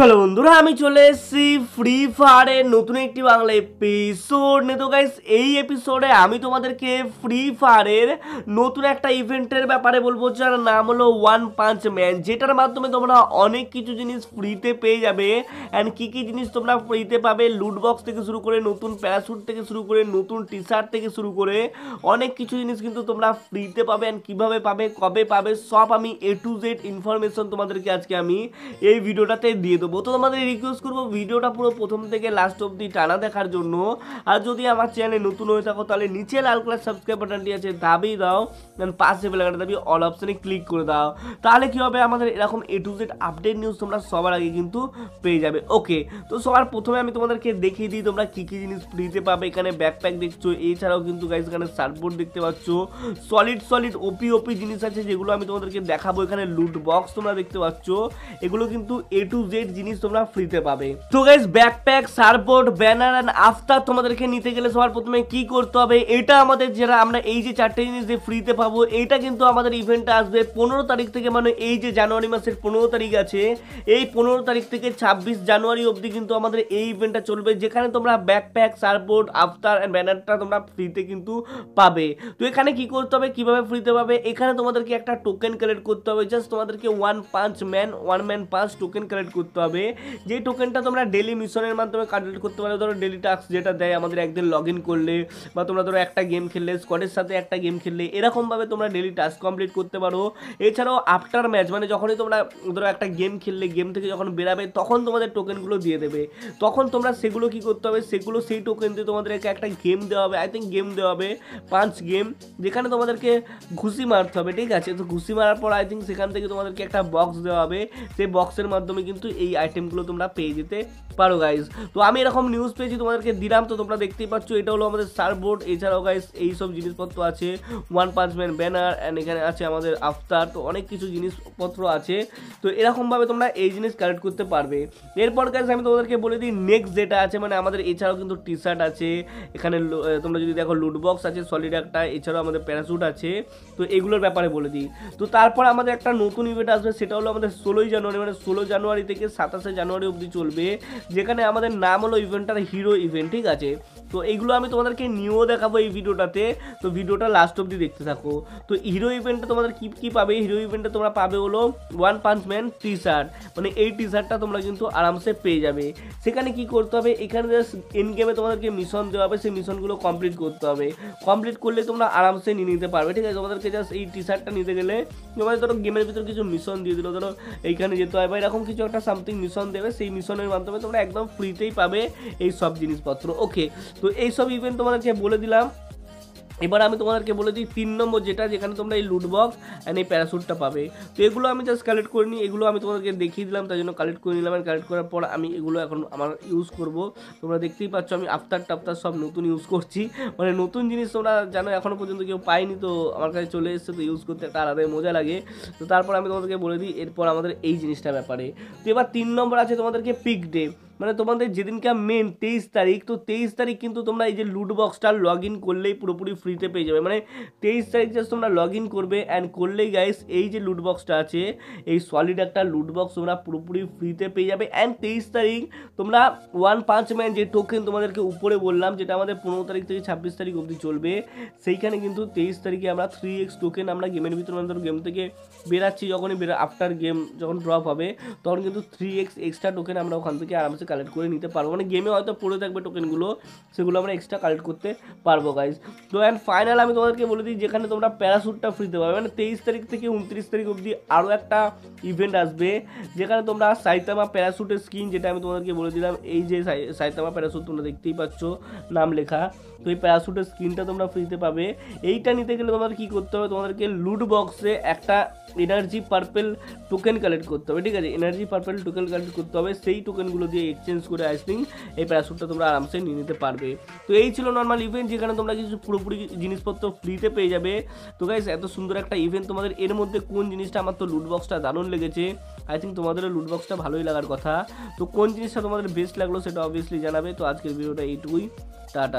hello বন্ধুরা আমি চলে এসেছি ফ্রি ফায়ারের নতুন একটি বাংলা এপিসোড নে তো গাইস এই এপিসোডে আমি তোমাদেরকে ফ্রি ফায়ারের নতুন একটা ইভেন্টের ব্যাপারে বলবো যার নাম হলো ওয়ান পাঞ্চ ম্যান যেটার মাধ্যমে তোমরা অনেক কিছু জিনিস ফ্রিতে পেয়ে যাবে অ্যান্ড কী কী জিনিস তোমরা ফ্রিতে পাবে লুট বক্স থেকে শুরু করে নতুন প্যারাশুট থেকে শুরু করে নতুন টি শার্ট থেকে শুরু করে অনেক কিছু জিনিস কিন্তু তোমরা ফ্রিতে পাবে অ্যান্ড কীভাবে পাবে কবে পাবে সব আমি এ টু জেড ইনফরমেশন তোমাদেরকে আজকে আমি এই ভিডিওটাতে দিয়ে দেবো দেবো তো তোমাদের রিকোয়েস্ট করবো ভিডিওটা পুরো প্রথম থেকে লাস্ট অব্দি টানা দেখার জন্য আর যদি আমার চ্যানেলে নতুন হয়ে থাকো তাহলে নিচে লাল কালার সাবস্ক্রাইব বাটনটি আছে দাবি দাও পাশে বেলাকাটা দাবি অল অপশানে ক্লিক করে দাও তাহলে কী হবে আমাদের এরকম A to Z update news তোমরা সবার আগে কিন্তু পেয়ে যাবে ওকে তো সবার প্রথমে আমি তোমাদেরকে দেখিয়ে দিই তোমরা কী কী জিনিস ফ্রিতে পাবে এখানে ব্যাকপ্যাক দেখছো এছাড়াও কিন্তু গাইজ এখানে সার্টবোর্ড দেখতে পাচ্ছ সলিড সলিড ওপি ওপি জিনিস আছে যেগুলো আমি তোমাদেরকে দেখাবো এখানে লুট বক্স তোমরা দেখতে পাচ্ছ এগুলো কিন্তু এ টু জেড জিনিস তোমরা ফ্রিতে পাবে তো guys backpack support banner and after তোমাদেরকে নিতে গেলে সবার প্রথমে কি করতে হবে এটা আমাদের যারা আমরা এই যে চারটে জিনিস যে ফ্রিতে পাবো এটা কিন্তু আমাদের ইভেন্টটা আসবে পনেরো তারিখ থেকে মানে এই যে জানুয়ারি মাসের পনেরো তারিখ আছে এই পনেরো তারিখ থেকে ছাব্বিশ জানুয়ারি অবধি কিন্তু আমাদের এই ইভেন্টটা চলবে যেখানে তোমরা ব্যাকপ্যাক সারপোর্ট আফতার অ্যান্ড ব্যানারটা তোমরা ফ্রিতে কিন্তু পাবে তো এখানে কি করতে হবে কিভাবে ফ্রিতে পাবে এখানে তোমাদেরকে একটা টোকেন কালেক্ট করতে হবে জাস্ট তোমাদেরকে one punch man one man punch token collect করতে হবে হবে যে টোকেনটা তোমরা ডেলি মিশনের মাধ্যমে কালেক্ট করতে পারো ধরো ডেলি টাস্ক যেটা দেয় আমাদের একদিন লগ ইন করলে বা তোমরা ধরো একটা গেম খেললে স্কটের সাথে একটা গেম খেললে এরকমভাবে তোমরা ডেলি টাস্ক কমপ্লিট করতে পারো এছাড়াও আফটার ম্যাচ মানে যখনই তোমরা ধরো একটা গেম খেললে গেম থেকে যখন বেরাবে তখন তোমাদের টোকেনগুলো দিয়ে দেবে তখন তোমরা সেগুলো কি করতে হবে সেগুলো সেই টোকেন দিয়ে তোমাদেরকে একটা গেম দেওয়া হবে আই থিঙ্ক গেম দেওয়া হবে পাঁচ গেম যেখানে তোমাদেরকে ঘুষি মারতে হবে ঠিক আছে তো ঘুষি মারার পর আই থিঙ্ক সেখান থেকে তোমাদেরকে একটা বক্স দেওয়া হবে সেই বক্সের মাধ্যমে কিন্তু এই আইটেমগুলো তোমরা পেয়ে যেতে পারো গাইজ তো আমি এরকম নিউজ পেয়েছি তোমাদেরকে দিলাম তো তোমরা দেখতেই পাচ্ছ এটা হলো আমাদের সারবোর্ড এছাড়াও গাইজ এই সব জিনিসপত্র আছে one punch man banner and এখানে আছে আমাদের আফতার তো অনেক কিছু জিনিসপত্র আছে তো এরকমভাবে তোমরা এই জিনিস কালেক্ট করতে পারবে এরপর গাইজ আমি তোমাদেরকে বলে দিই নেক্সট যেটা আছে মানে আমাদের এছাড়াও কিন্তু টি শার্ট আছে এখানে তোমরা যদি দেখো লুটবক্স বক্স আছে সলিড একটা এছাড়াও আমাদের প্যারাসুট আছে তো এগুলোর ব্যাপারে বলে দিই তো তারপর আমাদের একটা নতুন ইভেন্ট আসবে সেটা হলো আমাদের ষোলোই জানুয়ারি মানে ষোলো জানুয়ারি থেকে সাতাশে জানুয়ারি অবধি চলবে যেখানে আমাদের নাম হলো ইভেন্টটার হিরো ইভেন্ট ঠিক আছে তো এইগুলো আমি তোমাদেরকে নিয়েও দেখাবো এই ভিডিওটাতে তো ভিডিওটা লাস্ট অবধি দেখতে থাকো তো হিরো ইভেন্টটা তোমাদের কী কী পাবে হিরো ইভেন্টটা তোমরা পাবে হলো one punch man T shirt মানে এই টি শার্টটা তোমরা কিন্তু আরামসে পেয়ে যাবে সেখানে কি করতে হবে এখানে জাস্ট এন গেমে তোমাদেরকে মিশন দেওয়া হবে সেই মিশনগুলো কমপ্লিট করতে হবে কমপ্লিট করলে তোমরা আরামসে নিয়ে নিতে পারবে ঠিক আছে তোমাদেরকে জাস্ট এই টি শার্টটা নিতে গেলে তোমাদের ধরো গেমের ভিতরে কিছু মিশন দিয়ে দিল ধরো এইখানে যেতে হয় বা এরকম কিছু একটা সামথিং মিশন দেবে সেই মিশনের মাধ্যমে তোমরা একদম ফ্রিতেই পাবে এই সব জিনিসপত্র ওকে তো এই সব ইভেন্ট তোমাদেরকে বলে দিলাম এবার আমি তোমাদেরকে বলে দিই তিন নম্বর যেটা যেখানে তোমরা এই লুটবক্স অ্যান্ড এই প্যারাসুটটা পাবে তো এগুলো আমি জাস্ট কালেক্ট করে নিই এগুলো আমি তোমাদেরকে দেখিয়ে দিলাম তার জন্য কালেক্ট করে নিলাম কালেক্ট করার পর আমি এগুলো এখন আমার ইউজ করব তোমরা দেখতেই পাচ্ছ আমি আফতার টাফতার সব নতুন ইউজ করছি মানে নতুন জিনিস তোমরা জানো এখনও পর্যন্ত কেউ পাইনি তো আমার কাছে চলে এসছে তো ইউজ করতে একটা আলাদাই মজা লাগে তো তারপর আমি তোমাদেরকে বলে দিই এরপর আমাদের এই জিনিসটা ব্যাপারে তো এবার তিন নম্বর আছে তোমাদেরকে পিক ডে মানে তোমাদের যেদিনকে মেন তেইশ তারিখ তো তেইশ তারিখ কিন্তু তোমরা এই যে লুট বক্সটা লগ ইন করলেই পুরোপুরি ফ্রিতে পেয়ে যাবে মানে তেইশ তারিখ জাস্ট তোমরা লগ ইন করবে অ্যান্ড করলেই গাইস এই যে লুট বক্সটা আছে এই সলিড একটা লুট বক্স তোমরা পুরোপুরি ফ্রিতে পেয়ে যাবে অ্যান্ড তেইশ তারিখ তোমরা ওয়ান পাঁচ ম্যান যে টোকেন তোমাদেরকে উপরে বললাম যেটা আমাদের পনেরো তারিখ থেকে ছাব্বিশ তারিখ অবধি চলবে সেইখানে কিন্তু তেইশ তারিখে আমরা থ্রি এক্স টোকেন আমরা গেমের ভিতরে মানে ধরো গেম থেকে বেরাচ্ছি যখনই বেরো আফটার গেম যখন ড্রপ হবে তখন কিন্তু থ্রি এক্স এক্সট্রা টোকেন আমরা ওখান থেকে আরামসে কালেক্ট করে নিতে পারবো মানে গেমে হয়তো পড়ে থাকবে টোকেনগুলো সেগুলো আমরা এক্সট্রা কালেক্ট করতে পারবো গাইজ তো অ্যান্ড ফাইনাল আমি তোমাদেরকে বলে দিই যেখানে তোমরা প্যারাসুটটা ফ্রিতে পাবে মানে তেইশ তারিখ থেকে উনত্রিশ তারিখ অবধি আরও একটা ইভেন্ট আসবে যেখানে তোমরা সাইতামা প্যারাসুটের স্কিন যেটা আমি তোমাদেরকে বলে দিলাম এই যে সাইতামা প্যারাসুট তোমরা দেখতেই পাচ্ছ নাম লেখা তো এই প্যারাসুটের স্কিনটা তোমরা ফ্রিতে পাবে এইটা নিতে গেলে তোমাদের কি করতে হবে তোমাদেরকে লুট বক্সে একটা এনার্জি পার্পেল টোকেন কালেক্ট করতে হবে ঠিক আছে এনার্জি পার্পেল টোকেন কালেক্ট করতে হবে সেই টোকেনগুলো দিয়ে এক্সচেঞ্জ করে আই থিঙ্ক এই প্যারাসুটটা তোমরা আরামসে নিয়ে নিতে পারবে তো এই ছিল নর্মাল ইভেন্ট যেখানে তোমরা কিছু পুরোপুরি জিনিসপত্র ফ্রিতে পেয়ে যাবে তো গাইস এত সুন্দর একটা ইভেন্ট তোমাদের এর মধ্যে কোন জিনিসটা আমার তো লুট বক্সটা দারুণ লেগেছে আই থিঙ্ক তোমাদেরও লুট বক্সটা ভালোই লাগার কথা তো কোন জিনিসটা তোমাদের বেস্ট লাগলো সেটা অবভিয়াসলি জানাবে তো আজকের ভিডিওটা এইটুকুই টাটা